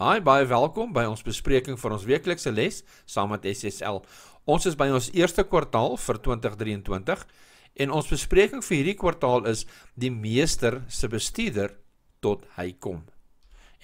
Hi, baie welkom by ons bespreking van ons weeklikse les saam met SSL. Ons is by ons eerste kwartaal vir 2023 en ons bespreking vir hierdie kwartaal is die meester se bestuurder tot hy kom.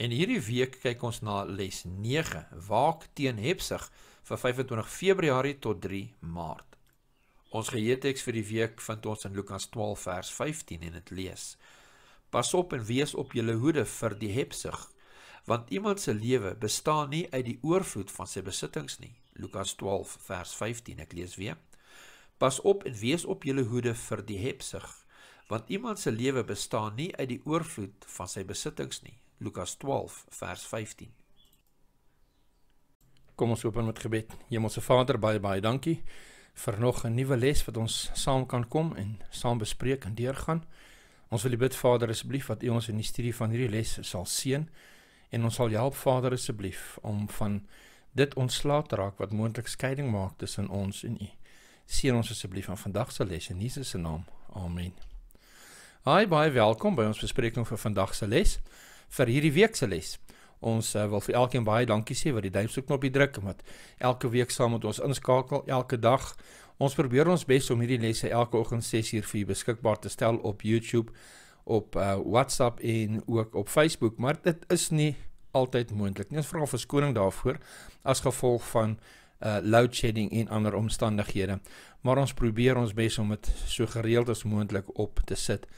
En hierdie week kyk ons na les 9, waak teen hepsig vir 25 Februarie tot 3 Maart. Ons geheeteks vir die week vind ons in Lukas 12 vers 15 en dit lees: Pas op en wees op julle hoede vir die hepsig, want iemand se lewe bestaan nie uit die oorvloed van sy besittings nie. Lukas 12 vers 15 ek lees weer. Pas op en wees op julle hoede vir die hebsug, want iemand se lewe bestaan nie uit die oorvloed van sy besittings nie. Lukas 12 vers 15 Kom ons open met gebed. Hemelse Vader, baie baie dankie vir nog 'n nuwe les wat ons saam kan kom en saam bespreek en deurgaan. Ons wil U bid Vader asseblief dat U ons in die studie van hierdie les sal seën en ons sal help Vader asseblief om van dit ontslae te raak wat moontlik skeiding maak tussen ons en U. Seën ons asseblief aan vandag se les in Jesus se naam. Amen. Hi, baie welkom by ons bespreking vir vandag se les vir hierdie week se les. Ons uh, wil vir elkeen baie dankie sê wat die duimpie knoppie druk en wat elke week saam met ons inskakel elke dag. Ons probeer ons bes om hierdie lesse elke oggend 6:00 vir u beskikbaar te stel op YouTube op uh, WhatsApp en ook op Facebook, maar dit is nie altyd moontlik nie. Ons vra verskoning daarvoor as gevolg van uh, load shedding en ander omstandighede, maar ons probeer ons bes om dit so gereeld as moontlik op te sit.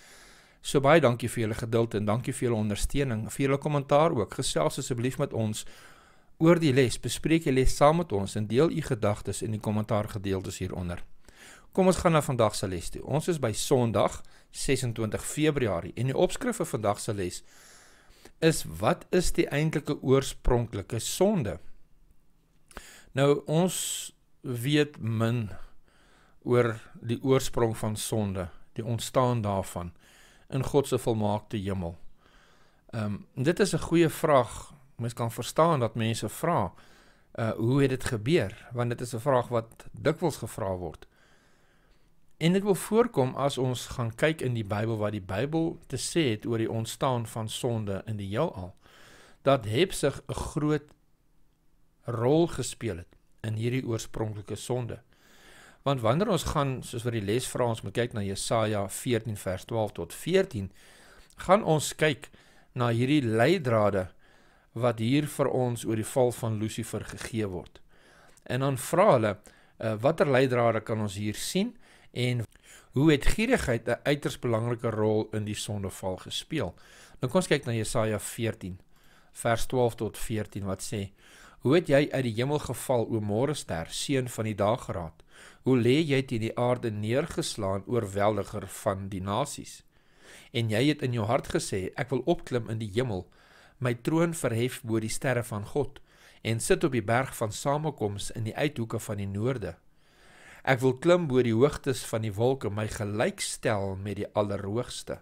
So baie dankie vir julle geduld en dankie vir julle ondersteuning, vir julle kommentaar ook. Gesels asseblief met ons oor die les, bespreek die les saam met ons en deel u gedagtes in die kommentaar gedeeltes hieronder. Kom ons gaan na vandag se les toe. Ons is by Sondag 26 Februarie en die opskrif vir vandag se les is wat is die eintlike oorspronklike sonde? Nou ons weet min oor die oorsprong van sonde, die ontstaan daarvan in God se volmaakte hemel. Ehm um, dit is 'n goeie vraag. Mens kan verstaan dat mense vra, uh hoe het dit gebeur? Want dit is 'n vraag wat dikwels gevra word. En dit wil voorkom as ons gaan kyk in die Bybel wat die Bybel te sê het oor die ontstaan van sonde in die heelal dat hebsug 'n groot rol gespeel het in hierdie oorspronklike sonde. Want wanneer ons gaan soos wat die les vra ons moet kyk na Jesaja 14 vers 12 tot 14 gaan ons kyk na hierdie leidrade wat hier vir ons oor die val van Lucifer gegee word. En dan vra hulle uh, watter leidrade kan ons hier sien? en hoe het gierigheid 'n uiters belangrike rol in die sondeval gespeel. Nou kom ons kyk na Jesaja 14 vers 12 tot 14 wat sê: Hoe het jy uit die hemel geval, o môrester, seun van die dageraad? Hoe lê jy teen die aarde neergeslaan, oorweldiger van die nasies? En jy het in jou hart gesê: Ek wil opklim in die hemel, my troon verhef bo die sterre van God en sit op die berg van samekoms in die uithoeke van die noorde. Ek wil klim bo die hoogtes van die wolke my gelykstel met die allerhoogste.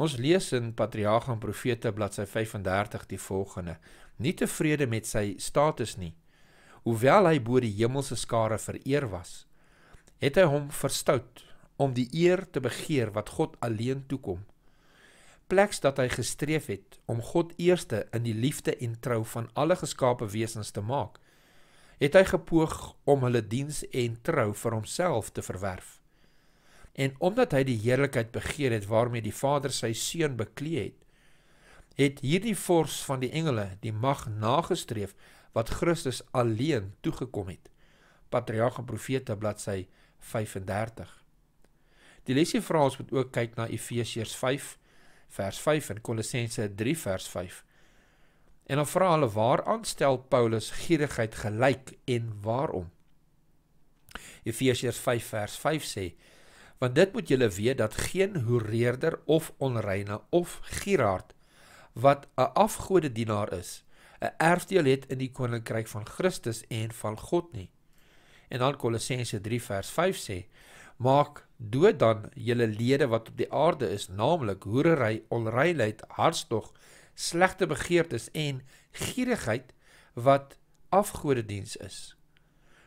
Ons lees in Patriarge en Profete bladsy 35 die volgende: Nie tevrede met sy status nie, hoewel hy bo die hemelse skare vereer was, het hy hom verstout om die eer te begeer wat God alleen toekom. Pleks dat hy gestreef het om God eerste in die liefde en trou van alle geskape wesens te maak het hy gepoog om hulle diens en trou vir homself te verwerf. En omdat hy die heerlikheid begeer het waarmee die Vader sy seun beklee het, het hierdie vors van die engele die mag nagestreef wat Christus alleen toegekom het. Patriarg en Profete bladsy 35. Die lesie vra ons moet ook kyk na Efesiërs 5 vers 5 en Kolossense 3 vers 5 En dan vra hulle waar aanstel Paulus gierigheid gelyk en waarom? Efesiërs 5 vers 5 sê: Want dit moet julle weet dat geen hoereerder of onreine of gieraard wat 'n afgode dienaar is, 'n erfdeel het in die koninkryk van Christus en van God nie. En dan Kolossense 3 vers 5 sê: Maak dood dan julle lede wat op die aarde is, naamlik hoerery, onreinheid, hartstog, slechte begeertes en gierigheid wat afgoedendienst is.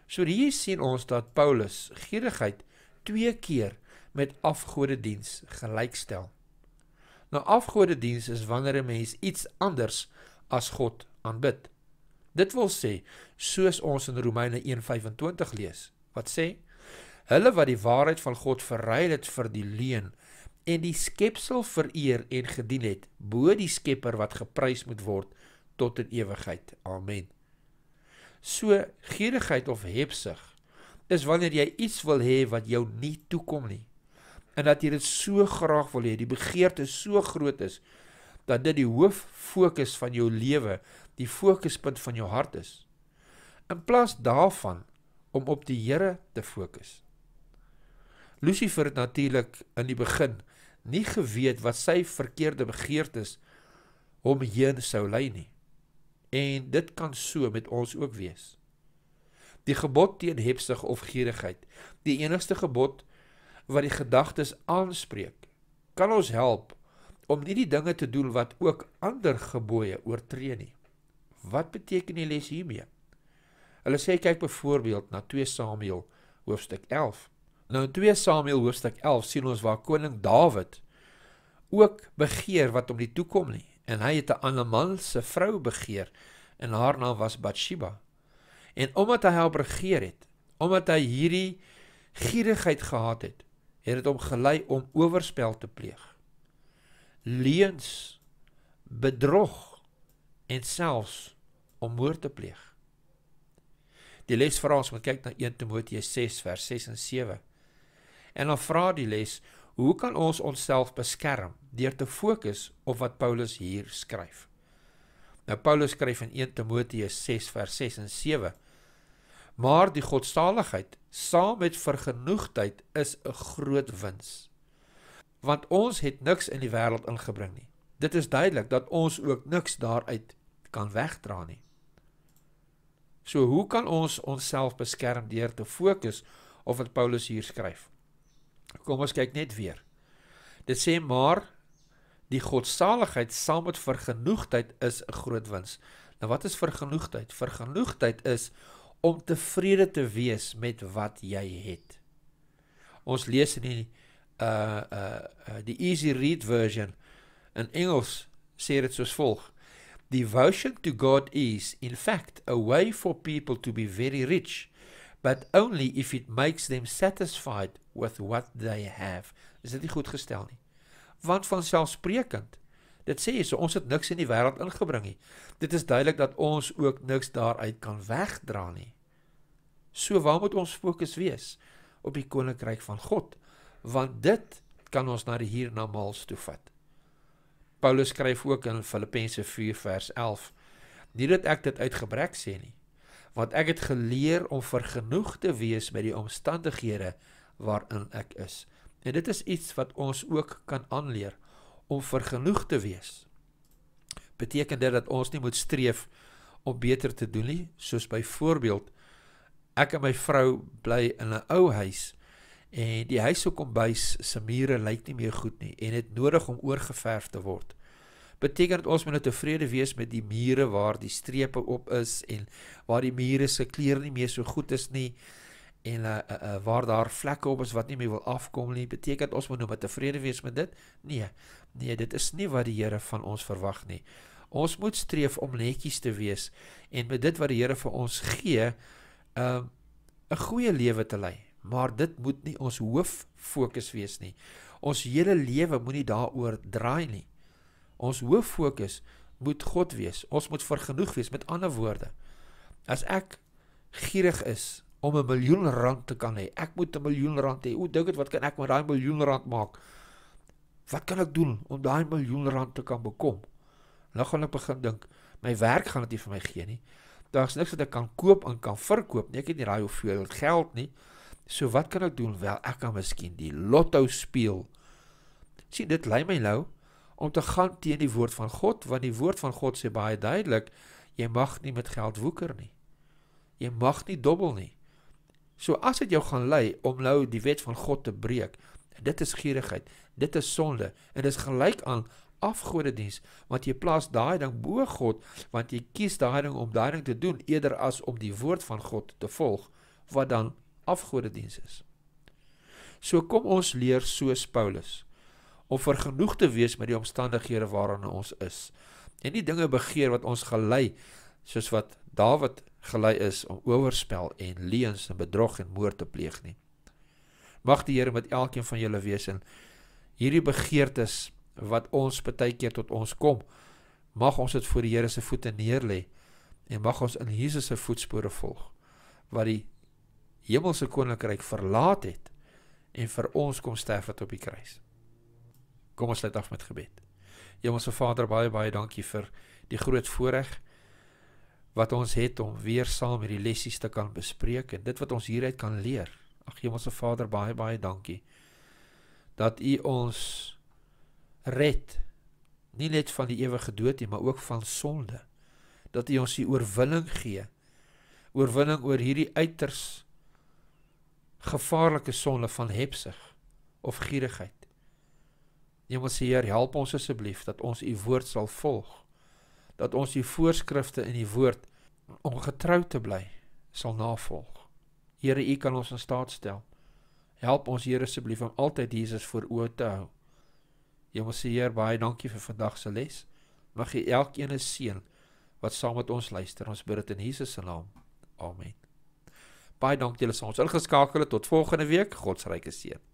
So hier sien ons dat Paulus gierigheid twee keer met afgoedendienst gelijkstel. Nou afgoedendienst is wanneer een mens iets anders as God aanbid. Dit wil sê, soos ons in Romeine 1,25 lees, wat sê, Hulle wat die waarheid van God verreid het vir die leen, en die skepsel vereer en gedien het bo die Skepper wat geprys moet word tot in ewigheid. Amen. So gierigheid of hebsug is wanneer jy iets wil hê wat jou nie toekom nie en dat jy dit so graag wil hê, die begeerte so groot is dat dit die hoof fokus van jou lewe, die fokuspunt van jou hart is. In plaas daarvan om op die Here te fokus. Lucifer het natuurlik in die begin nie geweet wat sy verkeerde begeertes hom heen sou lei nie. En dit kan so met ons ook wees. Die gebod teen hebsug of gierigheid, die enigste gebod wat die gedagtes aanspreek, kan ons help om nie die dinge te doen wat ook ander gebooie oortree nie. Wat beteken die les hiermee? Hulle sê kyk byvoorbeeld na 2 Samuel hoofstuk 11 Nou in 2 Samuel hoofstuk 11 sien ons waar koning Dawid ook begeer wat om die toekom nie en hy het 'n ander man se vrou begeer en haar naam was Bathsheba. En omdat hy haar begeer het, omdat hy hierdie gierigheid gehad het, het dit hom gelei om oorspel te pleeg. Leuns, bedrog en selfs om moord te pleeg. Die les vra ons om kyk na 1 Timoteus 6 vers 6 en 7. En dan vra die les: Hoe kan ons onsself beskerm deur te fokus op wat Paulus hier skryf? Nou Paulus skryf in 1 Timoteus 6 vers 6 en 7: Maar die godsaligheid saam met vergenoegdheid is 'n groot wins. Want ons het niks in die wêreld ingebring nie. Dit is duidelik dat ons ook niks daaruit kan wegdra nie. So hoe kan ons onsself beskerm deur te fokus op wat Paulus hier skryf? Kom ons kyk net weer. Dit sê maar die godsaligheid saam met vergenoegdheid is 'n groot wins. Nou wat is vergenoegdheid? Vergenoegdheid is om tevrede te wees met wat jy het. Ons lees in die uh, uh uh die easy read version in Engels sê dit soos volg: Devotion to God is in fact a way for people to be very rich but only if it makes them satisfied with what they have. Is dit nie goed gestel nie? Want van selfsprekend, dit sê so ons het niks in die wêreld ingebring nie. Dit is duidelik dat ons ook niks daaruit kan wegdra nie. So waar moet ons fokus wees? Op die koninkryk van God, want dit kan ons na die hiernamaals toe vat. Paulus skryf ook in Filippense 4 vers 11: Nie dat ek dit uit gebrek sê nie, want ek het geleer om vergenoeg te wees met die omstandighede waarin ek is. En dit is iets wat ons ook kan aanleer om vergenoeg te wees. Beteken dit dat ons nie moet streef om beter te doen nie, soos byvoorbeeld ek en my vrou bly in 'n ou huis en die huis se kombuis se mure lyk nie meer goed nie en dit nodig om oorgeverf te word beteken dat ons moet nou tevrede wees met die mure waar die strepe op is en waar die mure se kleur nie meer so goed is nie en uh, uh, uh, waar daar vlekke op is wat nie meer wil afkom nie beteken dat ons moet nou met tevrede wees met dit nee nee dit is nie wat die Here van ons verwag nie ons moet streef om netjies te wees en met dit wat die Here vir ons gee 'n uh, 'n goeie lewe te lei maar dit moet nie ons hoof fokus wees nie ons hele lewe moenie daaroor draai nie Ons hoof fokus moet God wees. Ons moet vergenoeg wees met ander woorde. As ek gierig is om 'n miljoen rand te kan hê, ek moet 'n miljoen rand hê. O, dink dit wat kan ek met daai miljoen rand maak? Wat kan ek doen om daai miljoen rand te kan bekom? Nou gaan ek begin dink, my werk gaan dit nie vir my gee nie. Daar's niks wat ek kan koop en kan verkoop nie. Ek het nie daai hoeveel geld nie. So wat kan ek doen? Wel, ek kan miskien die lotto speel. Sien, dit lei my nou om te gaan teen die woord van God, want die woord van God sê baie duidelik, jy mag nie met geld woeker nie. Jy mag nie dobbel nie. So as dit jou gaan lei om nou die wet van God te breek, dit is gierigheid, dit is sonde en dit is gelyk aan afgodediens want jy plaas daai ding bo God want jy kies daai ding om daai ding te doen eerder as om die woord van God te volg wat dan afgodediens is. So kom ons leer soos Paulus om vergenoeg te wees met die omstandighede waaronder ons is en nie dinge begeer wat ons gelei soos wat Dawid gelei is om oorspel en leuns en bedrog en moord te pleeg nie. Mag die Here met elkeen van julle wees en hierdie begeertes wat ons baie keer tot ons kom, mag ons dit voor die Here se voete neerlê en mag ons in Jesus se voetspore volg wat die hemelse koninkryk verlaat het en vir ons kom sterf op die kruis. Kom ons sluit af met gebed. Hemelse Vader, baie baie dankie vir die groot voorreg wat ons het om weer saam hierdie lessies te kan bespreek en dit wat ons hieruit kan leer. Ag Hemelse Vader, baie baie dankie dat U ons red nie net van die ewige dood nie, maar ook van sonde. Dat U ons die oorwinning gee. Oorwinning oor hierdie uiters gevaarlike sonde van hebsug of gierigheid. Hemelse Heer, help ons asseblief dat ons u woord sal volg. Dat ons u voorskrifte in u woord om getrou te bly sal navolg. Here, u kan ons in staat stel. Help ons Here asseblief om altyd Jesus voor oë te hou. Hemelse Heer, baie dankie vir vandag se les. Mag u elkeen seën wat saam met ons luister. Ons bid dit in Jesus se naam. Amen. Baie dankie julle sal ons ingeskakel tot volgende week. God se ryke seën.